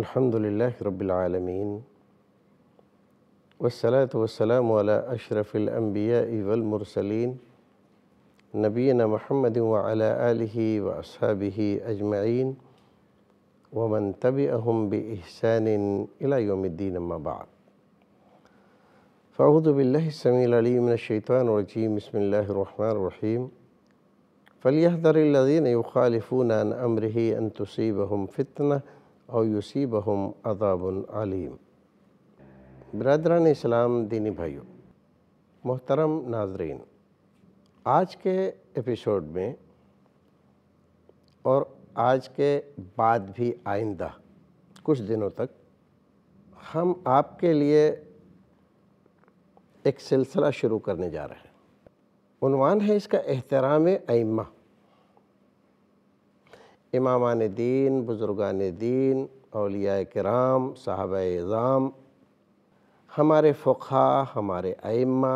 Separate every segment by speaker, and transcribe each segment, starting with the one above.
Speaker 1: الحمد لله رب العالمين والصلاة والسلام على أشرف الأنبياء والمرسلين نبينا محمد وعلى آله وأصحابه أجمعين ومن تبعهم بإحسان إلى يوم الدين ما بعد فأعوذ بالله السميع العليم من الشيطان الرجيم بسم الله الرحمن الرحيم فليحذر الذين يخالفون عن أمره أن تصيبهم فتنة और अदाबन अदाबुलम बरदरान इस्लाम दीनी भाइयों मोहतरम नाजरीन आज के एपिसोड में और आज के बाद भी आइंदा कुछ दिनों तक हम आपके लिए एक सिलसिला शुरू करने जा रहे हैं उनवान है इसका एहतराम अम्मा इमामान दीन बुज़ुर्गान दीन अलिया कराम साहब एजाम हमारे फोखा हमारे आइमा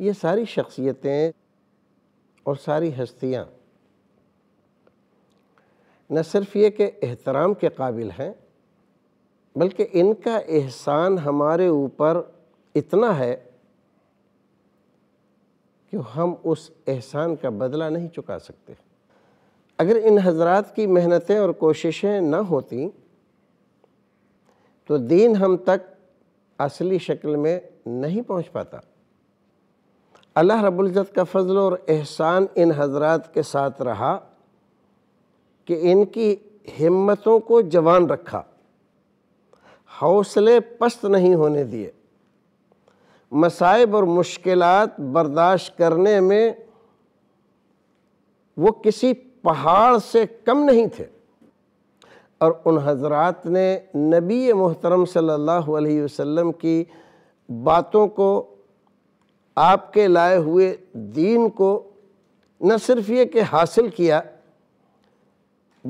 Speaker 1: ये सारी शख्सियतें और सारी हस्तियाँ न सिर्फ ये कि एहतराम के काबिल हैं बल्कि इनका एहसान हमारे ऊपर इतना है कि हम उस एहसान का बदला नहीं चुका सकते अगर इन हजरत की मेहनतें और कोशिशें न होती तो दीन हम तक असली शक्ल में नहीं पहुंच पाता अल्लाह रबुल्ज़त का फजल और एहसान इन हजरत के साथ रहा कि इनकी हिम्मतों को जवान रखा हौसले पस्त नहीं होने दिए मसाइब और मुश्किलात बर्दाश्त करने में वो किसी पहाड़ से कम नहीं थे और उन हजरात ने नबी मोहतरम सल्लल्लाहु अलैहि वसल्लम की बातों को आपके लाए हुए दीन को न सिर्फ ये कि हासिल किया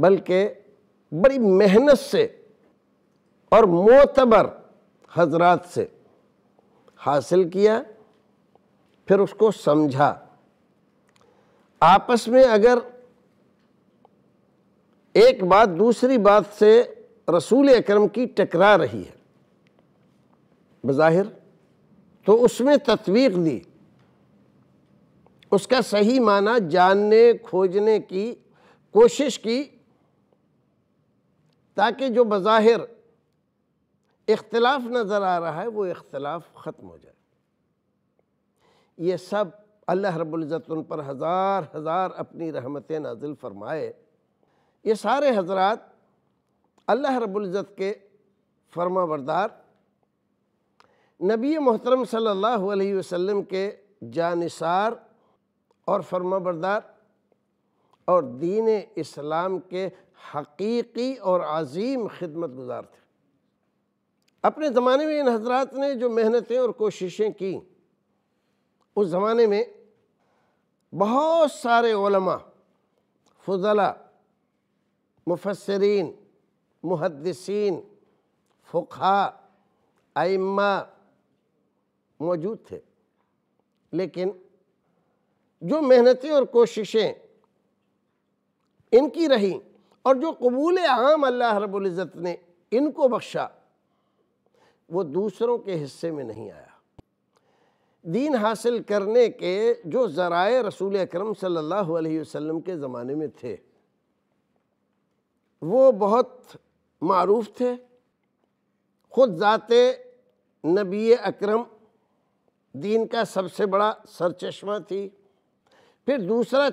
Speaker 1: बल्कि बड़ी मेहनत से और मोतबर हजरात से हासिल किया फिर उसको समझा आपस में अगर एक बात दूसरी बात से रसूल अक्रम की टकरा रही है बज़ाहिर तो उसमें तत्वीक दी उसका सही माना जानने खोजने की कोशिश की ताकि जो बज़ाहिर इख्तलाफ नज़र आ रहा है वो इख्तलाफ ख़त्म हो जाए ये सब अल्लाह रबुल्ज़त उन पर हज़ार हज़ार अपनी रहमतें नाजिल फरमाए ये सारे हजरत अल्लाह रबुल्ज़त के फर्मा बरदार नबी मोहतरम सल्लल्लाहु अलैहि वसल्लम के जानसार और फर्मा बरदार और दीन इस्लाम के हकीकी और अजीम खिदमत गुजार थे अपने ज़माने में इन हजरात ने जो मेहनतें और कोशिशें की उस ज़माने में बहुत सारे फजला मुफसरीन मुहदसिन फ़ुखा आइम्मा मौजूद थे लेकिन जो मेहनतें और कोशिशें इनकी रही और जो कबूल आम अल्लाह रबुल्ज़त ने इनको बख्शा वो दूसरों के हिस्से में नहीं आया दीन हासिल करने के जो ज़राए रसूल अक्रम सल्लल्लाहु अलैहि के ज़माने में थे वो बहुत मरूफ थे ख़ुद ज़ाते नबी अकरम दीन का सबसे बड़ा चश्मा थी फिर दूसरा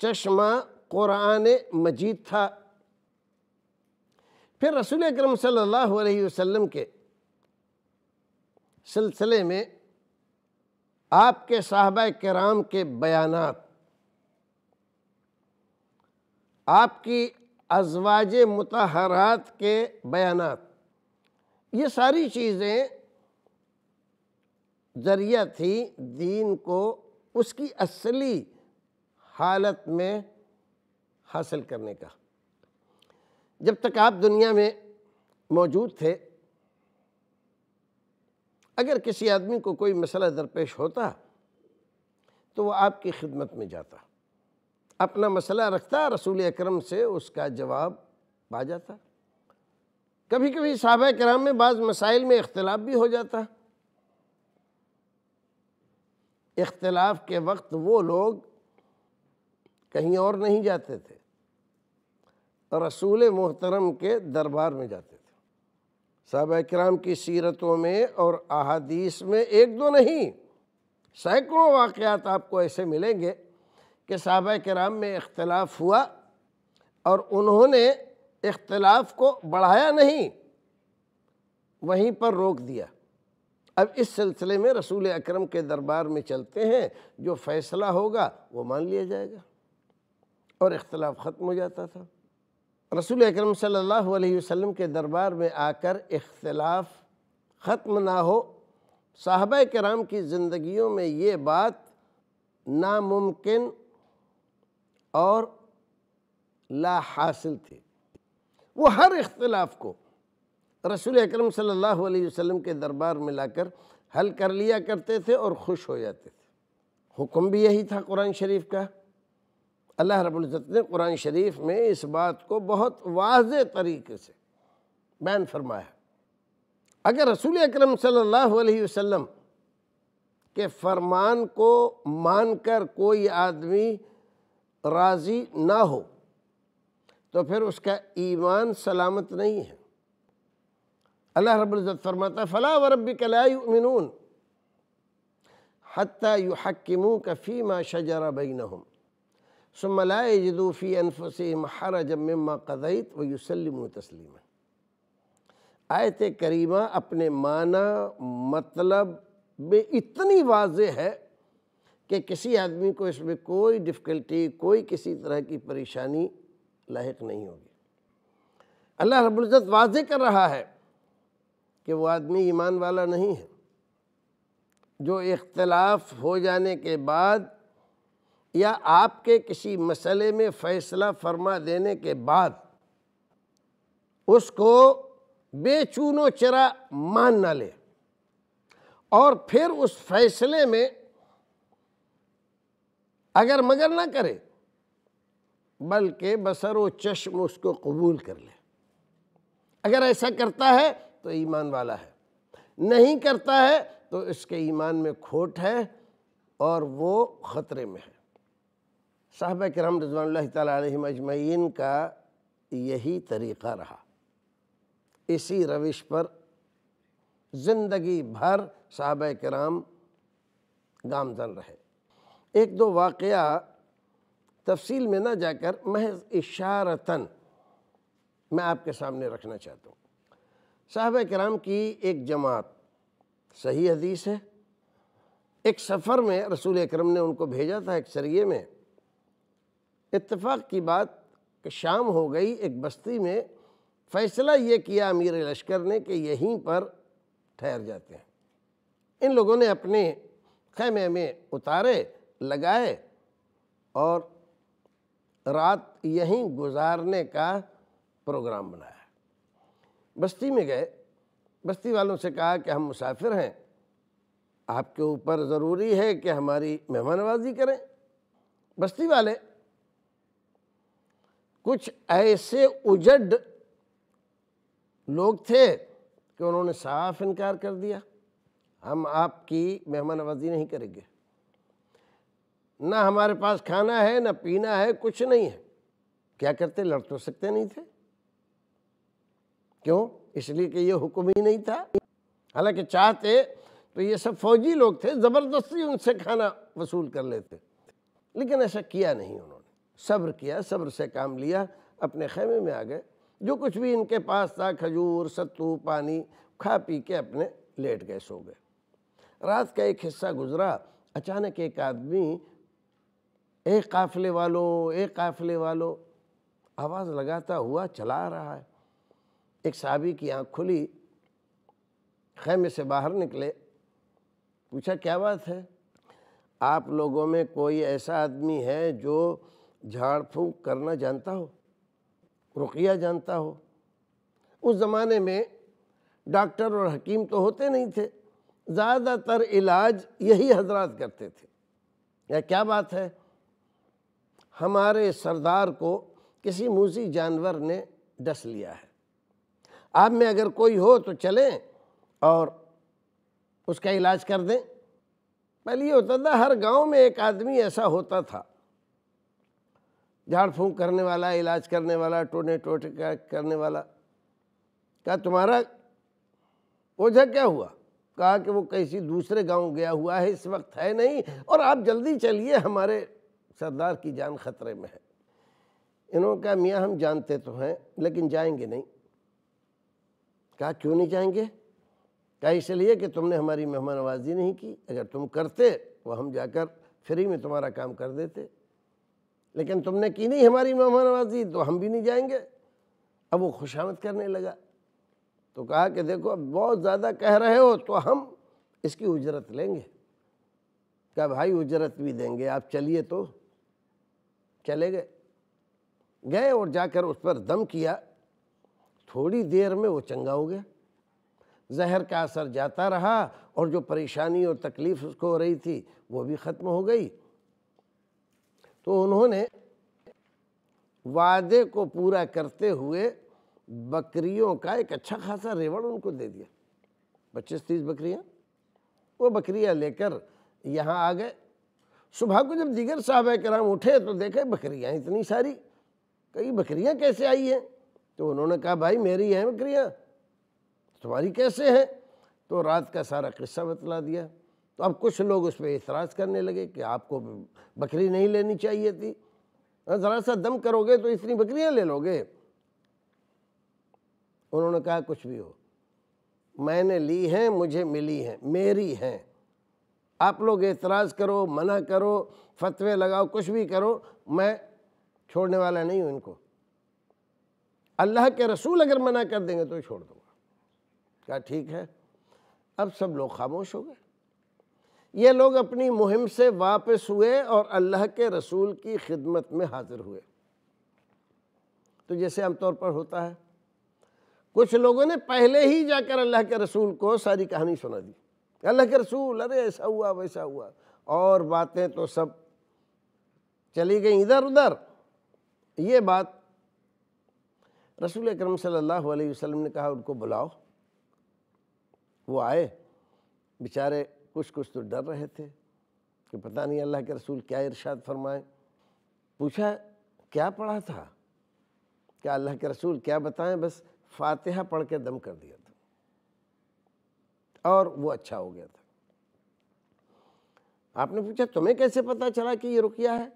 Speaker 1: चश्मा क़ुरान मजीद था फिर रसूल अकरम सल्लल्लाहु अलैहि वसल्लम के सिलसिले में आपके साहबा कराम के बयानात आपकी अजवाज मतहरात के बयान ये सारी चीज़ें जरिया थी दीन को उसकी असली हालत में हासिल करने का जब तक आप दुनिया में मौजूद थे अगर किसी आदमी को कोई मसला दरपेश होता तो वह आपकी खिदमत में जाता अपना मसला रखता रसूल अकरम से उसका जवाब आ जाता कभी कभी साहब कराम में बाज़ मसाइल में इख्तलाफ भी हो जाता इख्तलाफ के वक्त वो लोग कहीं और नहीं जाते थे रसूल मोहतरम के दरबार में जाते थे साहब कराम की सीरतों में और अहादीस में एक दो नहीं सैकड़ों वाक़ आपको ऐसे मिलेंगे कि सहाबा कराम में इख्तलाफ हुआ और उन्होंने इख्तलाफ को बढ़ाया नहीं वहीं पर रोक दिया अब इस सिलसिले में रसूल अकरम के दरबार में चलते हैं जो फैसला होगा वो मान लिया जाएगा और इख्तलाफ ख़त्म हो जाता था रसूल अकरम सल्लल्लाहु अलैहि वसल्लम के दरबार में आकर इख्तलाफ ख़त्म ना हो साहब कराम की ज़िंदगियों में ये बात नामुमकिन और ला हासिल थे वो हर इख्तलाफ को रसूल अकरम सल्लल्लाहु अलैहि वसल्लम के दरबार में लाकर हल कर लिया करते थे और खुश हो जाते थे हुक्म भी यही था कुरान शरीफ का अल्लाह रबुल्ज़त ने कुरान शरीफ में इस बात को बहुत वाज तरीके से बैन फरमाया अगर रसूल अकरम सल्लल्लाहु अलैहि वसल्लम के फरमान को मानकर कोई आदमी राज़ी ना हो तो फिर उसका ईमान सलामत नहीं है अल्लाह रब्ज़त फरमाता फ़ला व रब कलामिन हती यु हकमू कफ़ी मा शजरा बैन हम सुमलाए जदूफ़ी अनफसम हर जम्मा कदैत व युसलम तस्लीम आयत करीमा अपने माना मतलब में इतनी वाज है कि किसी आदमी को इसमें कोई डिफ़िकल्टी कोई किसी तरह की परेशानी लाक नहीं होगी अल्लाह रबुल्ज़त वाज कर रहा है कि वो आदमी ईमान वाला नहीं है जो इख्तलाफ हो जाने के बाद या आपके किसी मसले में फ़ैसला फरमा देने के बाद उसको बेचूनो चरा मान ना ले और फिर उस फैसले में अगर मगर ना करे बल्कि बसर व चश्म उसको कबूल कर ले अगर ऐसा करता है तो ईमान वाला है नहीं करता है तो इसके ईमान में खोट है और वो ख़तरे में है साहब करम रजवान तजमैन का यही तरीक़ा रहा इसी रविश पर ज़िंदगी भर साहब कराम गामजन रहे एक दो वाक़ तफसील में ना जाकर महज इशारतन मैं आपके सामने रखना चाहता हूँ साहब कराम की एक जमात सही हदीस है एक सफ़र में रसूल अक्रम ने उनको भेजा था एक सरिए में इतफाक़ की बात कि शाम हो गई एक बस्ती में फ़ैसला ये किया अमीर लश्कर ने कि यहीं पर ठहर जाते हैं इन लोगों ने अपने खैमे में उतारे लगाए और रात यहीं गुजारने का प्रोग्राम बनाया बस्ती में गए बस्ती वालों से कहा कि हम मुसाफिर हैं आपके ऊपर ज़रूरी है कि हमारी मेहमानबाजी करें बस्ती वाले कुछ ऐसे उजड लोग थे कि उन्होंने साफ इनकार कर दिया हम आपकी मेहमान नहीं करेंगे ना हमारे पास खाना है ना पीना है कुछ नहीं है क्या करते लड़ तो सकते नहीं थे क्यों इसलिए कि ये हुक्म ही नहीं था हालांकि चाहते तो ये सब फौजी लोग थे ज़बरदस्ती उनसे खाना वसूल कर लेते लेकिन ऐसा किया नहीं उन्होंने सब्र किया सब्र से काम लिया अपने खेमे में आ गए जो कुछ भी इनके पास था खजूर सत्तू पानी खा पी के अपने लेट गए सो गए रात का एक हिस्सा गुजरा अचानक एक आदमी ए काफ़िले वालों ए काफ़िले वालों आवाज़ लगाता हुआ चला रहा है एक साहबी की आँख खुली खैमे से बाहर निकले पूछा क्या बात है आप लोगों में कोई ऐसा आदमी है जो झाड़ फूँक करना जानता हो रुकिया जानता हो उस ज़माने में डॉक्टर और हकीम तो होते नहीं थे ज़्यादातर इलाज यही हजरात करते थे या क्या बात है हमारे सरदार को किसी मूसी जानवर ने डस लिया है आप में अगर कोई हो तो चलें और उसका इलाज कर दें पहले ये होता था हर गांव में एक आदमी ऐसा होता था झाड़ फूँक करने वाला इलाज करने वाला टोने टोटे करने वाला क्या तुम्हारा ओझा क्या हुआ कहा कि वो किसी दूसरे गांव गया हुआ है इस वक्त है नहीं और आप जल्दी चलिए हमारे सरदार की जान खतरे में है इन्होंने कहा मियाँ हम जानते तो हैं लेकिन जाएंगे नहीं कहा क्यों नहीं जाएंगे कहा इसलिए कि तुमने हमारी मेहमान नवाजी नहीं की अगर तुम करते तो हम जाकर फ्री में तुम्हारा काम कर देते लेकिन तुमने की नहीं हमारी मेहमान नवाजी तो हम भी नहीं जाएंगे अब वो खुशामद करने लगा तो कहा कि देखो अब बहुत ज़्यादा कह रहे हो तो हम इसकी उजरत लेंगे कहा भाई उजरत भी देंगे आप चलिए तो चले गए गए और जाकर उस पर दम किया थोड़ी देर में वो चंगा हो गया जहर का असर जाता रहा और जो परेशानी और तकलीफ़ उसको हो रही थी वो भी ख़त्म हो गई तो उन्होंने वादे को पूरा करते हुए बकरियों का एक अच्छा खासा रेवड़ उनको दे दिया पच्चीस तीस बकरियाँ वो बकरियाँ लेकर यहाँ आ गए सुबह को जब दीगर साहब कराम उठे तो देखे बकरियाँ इतनी सारी कई बकरियाँ कैसे आई हैं तो उन्होंने कहा भाई मेरी हैं बकरियाँ तुम्हारी कैसे हैं तो रात का सारा किस्सा बतला दिया तो अब कुछ लोग उस पर एतराज़ करने लगे कि आपको बकरी नहीं लेनी चाहिए थी हाँ, ज़रा सा दम करोगे तो इतनी बकरियाँ ले लोगे उन्होंने कहा कुछ भी हो मैंने ली हैं मुझे मिली हैं मेरी हैं आप लोग एतराज़ करो मना करो फतवे लगाओ कुछ भी करो मैं छोड़ने वाला नहीं हूँ इनको अल्लाह के रसूल अगर मना कर देंगे तो छोड़ दूँगा क्या ठीक है अब सब लोग खामोश हो गए ये लोग अपनी मुहिम से वापस हुए और अल्लाह के रसूल की खिदमत में हाजिर हुए तो जैसे आमतौर पर होता है कुछ लोगों ने पहले ही जाकर अल्लाह के रसूल को सारी कहानी सुना दी अल्लाह के रसूल अरे ऐसा हुआ वैसा हुआ और बातें तो सब चली गई इधर उधर ये बात रसूल अक्रम सल्लल्लाहु अलैहि वसल्लम ने कहा उनको बुलाओ वो आए बेचारे कुछ कुछ तो डर रहे थे कि पता नहीं अल्लाह के रसूल क्या इरशाद फरमाए पूछा क्या पढ़ा था क्या अल्लाह के रसूल क्या बताएं बस फातिहा पढ़ के दम कर दिया और वो अच्छा हो गया था आपने पूछा तुम्हें कैसे पता चला कि ये रुकिया है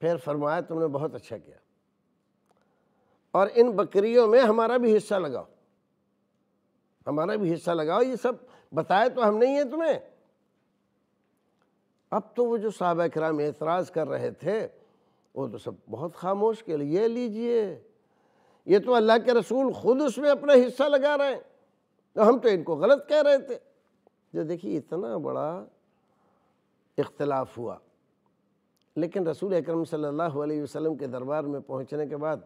Speaker 1: फिर फरमाया तुमने बहुत अच्छा किया और इन बकरियों में हमारा भी हिस्सा लगाओ हमारा भी हिस्सा लगाओ ये सब बताए तो हम नहीं है तुम्हें अब तो वो जो साहब कराम एतराज़ कर रहे थे वो तो सब बहुत खामोश के लिए लीजिए ये तो अल्लाह के रसूल खुद उसमें अपना हिस्सा लगा रहे हैं तो हम तो इनको गलत कह रहे थे जो देखिए इतना बड़ा इख्तलाफ हुआ लेकिन रसूल अकरम सल्लल्लाहु अलैहि वसल्लम के दरबार में पहुंचने के बाद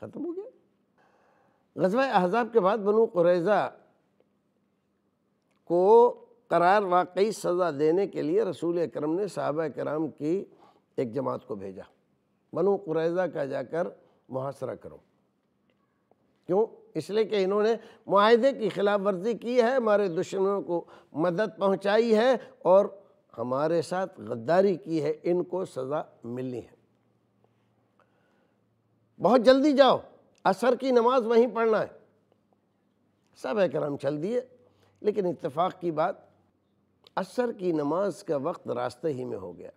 Speaker 1: ख़त्म हो गया गजवा अहजाब के बाद बनु कुरैज़ा को करार वाकई सज़ा देने के लिए रसूल अक्रम ने साहबा कराम की एक जमात को भेजा बनु कुरैज़ा का जाकर मुहासरा करो क्यों इसलिए कि इन्होंने माहे की खिलाफ वर्जी की है हमारे दुश्मनों को मदद पहुँचाई है और हमारे साथ गद्दारी की है इनको सज़ा मिलनी है बहुत जल्दी जाओ असर की नमाज वहीं पढ़ना है सब कराम चल दिए लेकिन इतफ़ाक़ की बात असर की नमाज का वक्त रास्ते ही में हो गया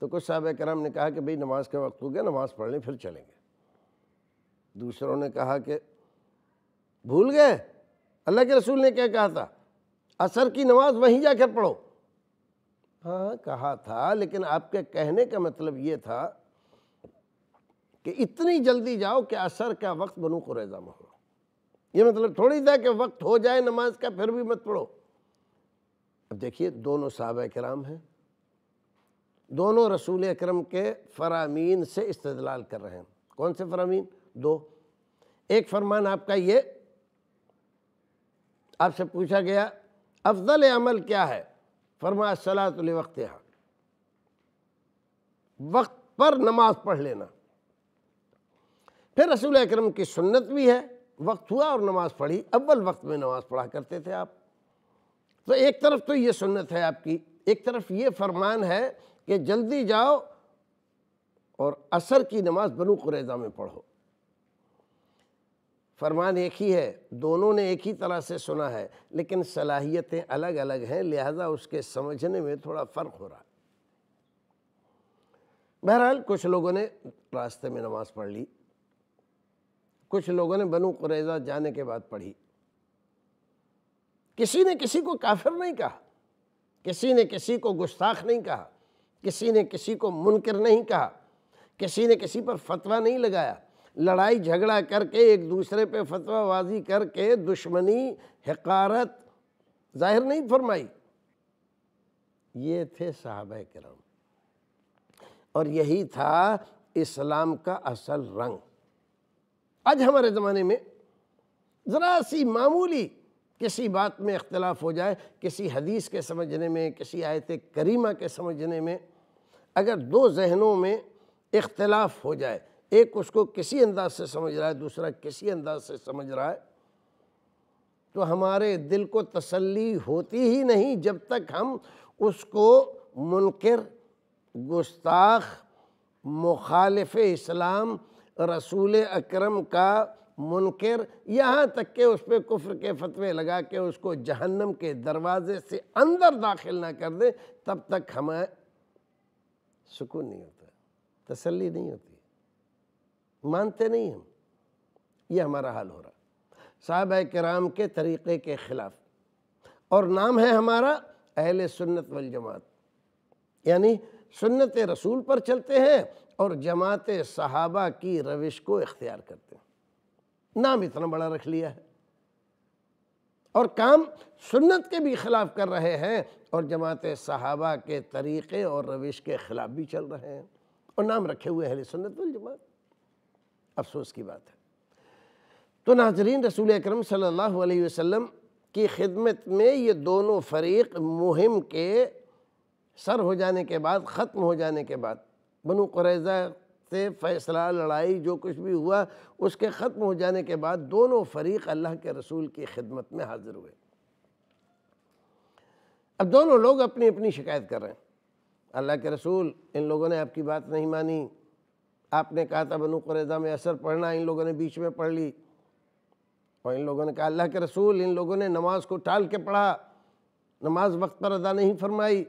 Speaker 1: तो कुछ साहब कराम ने कहा कि भाई नमाज का वक्त हो गया नमाज़ पढ़ लें फिर चलेंगे दूसरों ने कहा कि भूल गए अल्लाह के रसूल ने क्या कहा था असर की नमाज वहीं जाकर पढ़ो हाँ कहा था लेकिन आपके कहने का मतलब ये था कि इतनी जल्दी जाओ कि असर का वक्त बनू कुरैजा में हो यह मतलब थोड़ी था कि वक्त हो जाए नमाज का फिर भी मत पढ़ो अब देखिए दोनों साहब कराम हैं दोनों रसूल अक्रम के फ़रामीन से इस्तलाल कर रहे हैं कौन से फ़रामीन दो एक फरमान आपका ये आपसे पूछा गया अफजल अमल क्या है फरमा सलातल वक्त यहाँ वक्त पर नमाज पढ़ लेना फिर रसूल अकरम की सुन्नत भी है वक्त हुआ और नमाज़ पढ़ी अव्वल वक्त में नमाज़ पढ़ा करते थे आप तो एक तरफ तो ये सुन्नत है आपकी एक तरफ ये फरमान है कि जल्दी जाओ और असर की नमाज़ बनू कुरैजा में पढ़ो फरमान एक ही है दोनों ने एक ही तरह से सुना है लेकिन सलाहियतें अलग अलग हैं लिहाजा उसके समझने में थोड़ा फ़र्क हो रहा है बहरहाल कुछ लोगों ने रास्ते में नमाज़ पढ़ ली कुछ लोगों ने बनु कुरैजा जाने के बाद पढ़ी किसी ने किसी को काफिर नहीं कहा किसी ने किसी को गुस्ताख नहीं कहा किसी ने किसी को मुनकर नहीं कहा किसी ने किसी पर फतवा नहीं लगाया लड़ाई झगड़ा करके एक दूसरे पे फतवाबाजी करके दुश्मनी हकारत जाहिर नहीं फरमाई ये थे साहब कराम और यही था इस्लाम का असल रंग आज हमारे ज़माने में ज़रा सी मामूली किसी बात में इख्तलाफ हो जाए किसी हदीस के समझने में किसी आयत करीमा के समझने में अगर दो जहनों में इख्तलाफ हो जाए एक उसको किसी अंदाज से समझ रहा है दूसरा किसी अंदाज से समझ रहा है तो हमारे दिल को तसल्ली होती ही नहीं जब तक हम उसको मुनकर गुस्ताख मुखालफ इस्लाम रसूल अकरम का मुनकर यहाँ तक के उस पर कुफ्र के फतवे लगा के उसको जहन्नम के दरवाज़े से अंदर दाखिल ना कर दें तब तक हमें सुकून नहीं होता तसल्ली नहीं होती मानते नहीं हम ये हमारा हाल हो रहा साहब कराम के तरीक़े के ख़िलाफ़ और नाम है हमारा अहल सुन्नत वल जमात यानी सुन्नत रसूल पर चलते हैं और जमात सहाबा की रविश को इख्तियार करते हैं नाम इतना बड़ा रख लिया है और काम सुन्नत के भी खिलाफ कर रहे हैं और जमात सहाबा के तरीक़े और रविश के ख़िलाफ़ भी चल रहे हैं और नाम रखे हुए अहल सुन्नत वल जमात अफसोस की बात है तो नाजरीन रसूल अक्रम सल्लल्लाहु अलैहि वसल्लम की खिदमत में ये दोनों फरीक मुहिम के सर हो जाने के बाद ख़त्म हो जाने के बाद बनु कुरैज़ा से फ़ैसला लड़ाई जो कुछ भी हुआ उसके ख़त्म हो जाने के बाद दोनों फरीक अल्लाह के रसूल की खिदमत में हाज़िर हुए अब दोनों लोग अपनी अपनी शिकायत कर रहे हैं अल्लाह के रसूल इन लोगों ने आपकी बात नहीं मानी आपने कहा था बनु क़रेज़ा में असर पढ़ना इन लोगों ने बीच में पढ़ ली और इन लोगों ने कहा अल्लाह के रसूल इन लोगों ने नमाज को टाल के पढ़ा नमाज वक्त पर अदा नहीं फरमाई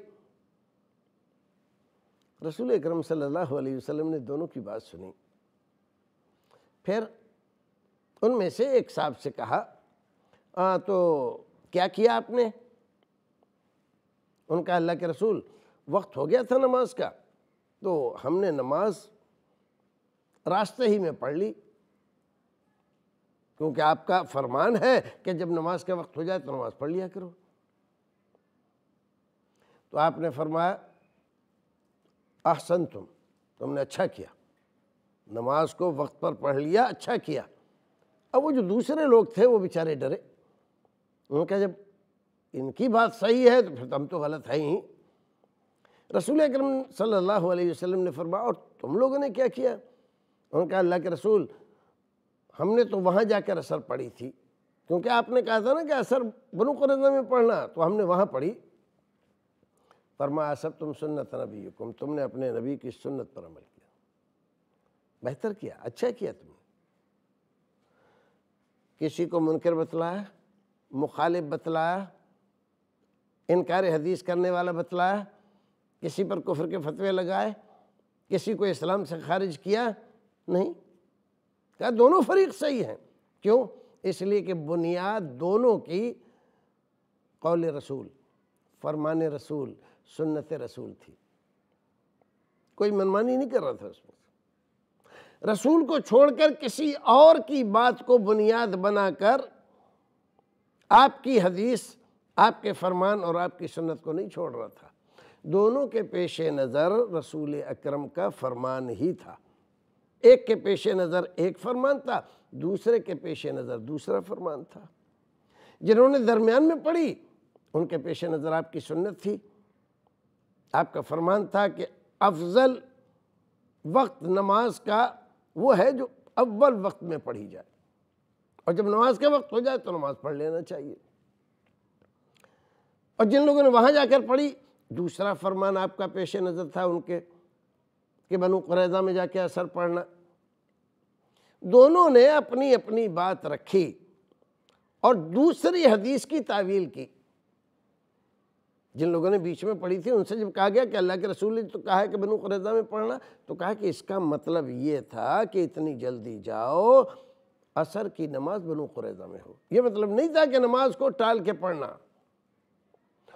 Speaker 1: रसूल अक्रम सल्लल्लाहु अलैहि वसल्लम ने दोनों की बात सुनी फिर उनमें से एक साहब से कहा आ, तो क्या किया आपने उनका अल्लाह के रसूल वक्त हो गया था नमाज का तो हमने नमाज रास्ते ही में पढ़ ली क्योंकि आपका फरमान है कि जब नमाज का वक्त हो जाए तो नमाज पढ़ लिया करो तो आपने फरमाया अहसन तुम तुमने अच्छा किया नमाज को वक्त पर पढ़ लिया अच्छा किया अब वो जो दूसरे लोग थे वो बेचारे डरे उन्होंने कहा जब इनकी बात सही है तो फिर तो हम तो गलत है ही रसूल अक्रम सल्लल्लाहु अलैहि वसल्लम ने फरमाया और तुम लोगों ने क्या किया उन्होंने कहा अल्लाह के रसूल हमने तो वहाँ जाकर असर पढ़ी थी क्योंकि आपने कहा था ना कि असर बनु करजा में पढ़ना तो हमने वहाँ पढ़ी फरमा असर तुम सुन्नत नबी हुकुम तुमने अपने नबी की सुन्नत पर अमल किया बेहतर किया अच्छा किया तुमने किसी को मुनकर बतलाया मुखालिफ बतलाया इनकार हदीस करने वाला बतलाया किसी पर कुफर के फतवे लगाए किसी को इस्लाम से खारिज किया नहीं क्या दोनों फरीक सही हैं क्यों इसलिए कि बुनियाद दोनों की कौल रसूल फरमान रसूल सुन्नत रसूल थी कोई मनमानी नहीं कर रहा था उसमें रसूल को छोड़कर किसी और की बात को बुनियाद बनाकर आपकी हदीस आपके फरमान और आपकी सुन्नत को नहीं छोड़ रहा था दोनों के पेश नज़र रसूल अकरम का फरमान ही था एक के पेश नज़र एक फरमान था दूसरे के पेश नज़र दूसरा फरमान था जिन्होंने दरमियान में पढ़ी उनके पेश नज़र आपकी सुन्नत थी आपका फरमान था कि अफजल वक्त नमाज का वो है जो अव्वल वक्त में पढ़ी जाए और जब नमाज का वक्त हो जाए तो नमाज पढ़ लेना चाहिए और जिन लोगों ने वहाँ जाकर पढ़ी दूसरा फरमान आपका पेश नज़र था उनके कि बनु कुरैजा में जाके असर पड़ना दोनों ने अपनी अपनी बात रखी और दूसरी हदीस की तावील की जिन लोगों ने बीच में पढ़ी थी उनसे जब कहा गया कि अल्लाह के रसूल ने तो कहा है कि बनु कुरैजा में पढ़ना तो कहा कि इसका मतलब ये था कि इतनी जल्दी जाओ असर की नमाज बनु कुरैजा में हो यह मतलब नहीं था कि नमाज को टाल के पढ़ना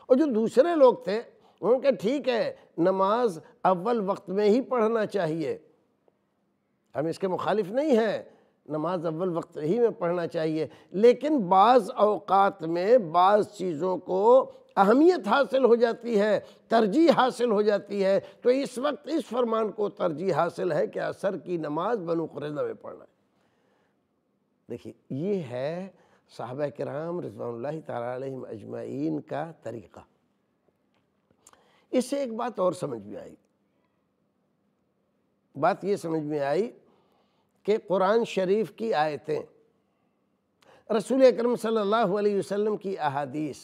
Speaker 1: और जो दूसरे लोग थे उनके ठीक है नमाज अव्वल वक्त में ही पढ़ना चाहिए हम इसके मुखालिफ नहीं हैं नमाज अव्वल वक्त ही में पढ़ना चाहिए लेकिन बाज़ अवकात में बाज़ चीज़ों को अहमियत हासिल हो जाती है तरजीह हासिल हो जाती है तो इस वक्त इस फरमान को तरजीह हासिल है कि असर की नमाज बनु कुरैजा में पढ़ना है देखिए ये है साहब कराम रजवान तजमाइन का तरीक़ा इससे एक बात और समझ में आई बात ये समझ में आई कि कुरान शरीफ की आयतें रसूल अकरम सल्लल्लाहु अलैहि वसल्लम की अहादीस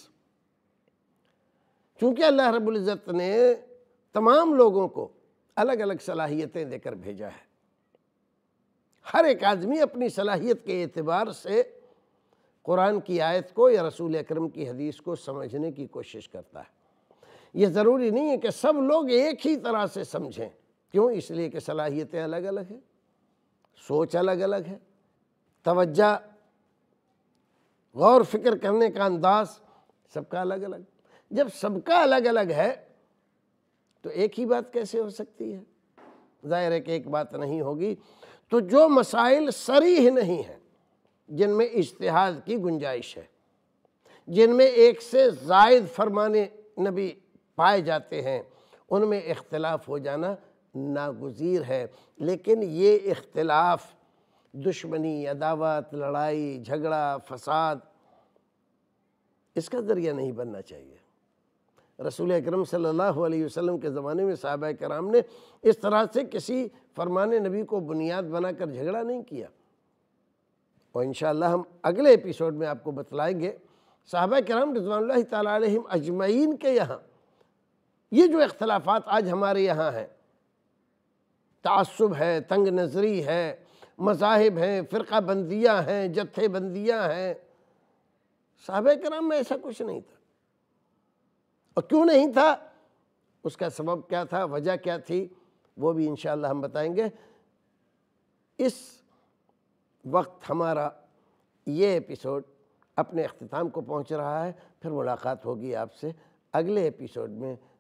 Speaker 1: चूँकि अल्लाह रब्ज़त ने तमाम लोगों को अलग अलग सलाहियतें देकर भेजा है हर एक आदमी अपनी सलाहियत के एतबार से कुरान की आयत को या रसूल अकरम की हदीस को समझने की कोशिश करता है ये ज़रूरी नहीं है कि सब लोग एक ही तरह से समझें क्यों इसलिए कि सलाहियतें अलग अलग है सोच अलग अलग है तवज्जा गौर फिक्र करने का अंदाज सबका अलग अलग जब सबका अलग अलग है तो एक ही बात कैसे हो सकती है ज़ाहिर है कि एक बात नहीं होगी तो जो मसाइल सरीह नहीं हैं जिनमें इश्तहाद की गुंजाइश है जिनमें एक से जायद फरमाने नबी पाए जाते हैं उनमें इख्तलाफ हो जाना नागुजीर है लेकिन ये इख्तलाफ दुश्मनी अदावत लड़ाई झगड़ा फसाद इसका ज़रिया नहीं बनना चाहिए रसूल अक्रम सल्लल्लाहु अलैहि वसल्लम के ज़माने में साहब कराम ने इस तरह से किसी फरमान नबी को बुनियाद बनाकर झगड़ा नहीं किया और इन हम अगले एपिसोड में आपको बतलाएँगे साहब कराम रजवान तजमैन के यहाँ ये जो इख्तलाफात आज हमारे यहाँ हैं तसब है तंग नज़री है मजाहब हैं फ़िरका बंदियाँ हैं जत्थे बंदियाँ हैं साहब कराम में ऐसा कुछ नहीं था और क्यों नहीं था उसका सबब क्या था वजह क्या थी वो भी इन हम बताएंगे इस वक्त हमारा ये एपिसोड अपने अख्ताम को पहुंच रहा है फिर मुलाकात होगी आपसे अगले एपिसोड में